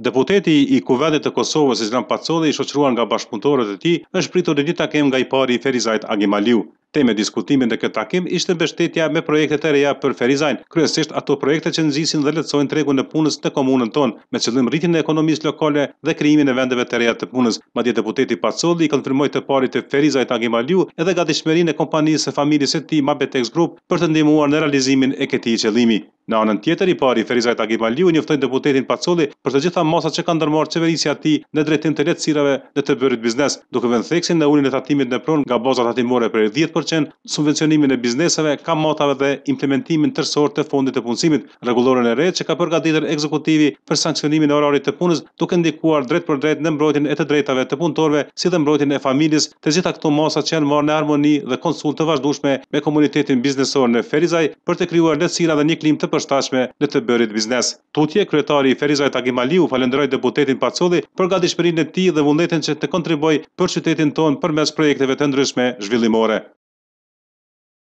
Deputeti i Kuvendit të Kosovës Islam Pacolli i shoqëruar nga bashkëpunëtorët e tij është pritur në një takim nga i pari Ferizajt Agimaliu. Teme diskutimin në këtë takim ishte mbështetja me projekte të reja për Ferizajn, kryesisht ato projekte që nxisin dhe lehtësojnë tregun e punës në komunën tonë, me qëllim rritjen e ekonomisë lokale dhe krijimin e vendeve të reja të punës. Madje deputeti Pacolli i konfirmoi të pari të Ferizajt Agimaliu edhe gatishmërinë e kompanisë së familjes së tij Mabetex Group për të ndihmuar në realizimin e këtij qëllimi. Në anën tjetër i pari Ferizaj Tagimaliu njoftoi deputetin Pacolli për të gjitha masat që ka ndërmarrë çeverisja e tij në drejtim të lehtësirave dhe të bërit biznes, duke vënë theksin në ulin e tatimit në pronë nga baza tatimore për 10% subvencionimin e bizneseve, kamatave dhe implementimin tërësor të fondit të punësimit, rregulloren e re që ka përgatitur ekzekutivi për sancionimin e orarit të punës, duke ndikuar drejt për drejt në mbrojtjen e të drejtave të punëtorëve, si dhe mbrojtjen e familjes, të gjitha këto masa që janë marrë në harmoni dhe konsultë të vazhdueshme me komunitetin biznesor në Ferizaj për të krijuar lehtësira dhe një klimë të përshtatshme në të bërit biznes. Tutje kryetari i Ferizaj Tagimaliu falenderoj deputetin Pacolli për gatishmërinë e tij dhe vullnetin që të kontribuoj për qytetin ton përmes projekteve të ndryshme zhvillimore.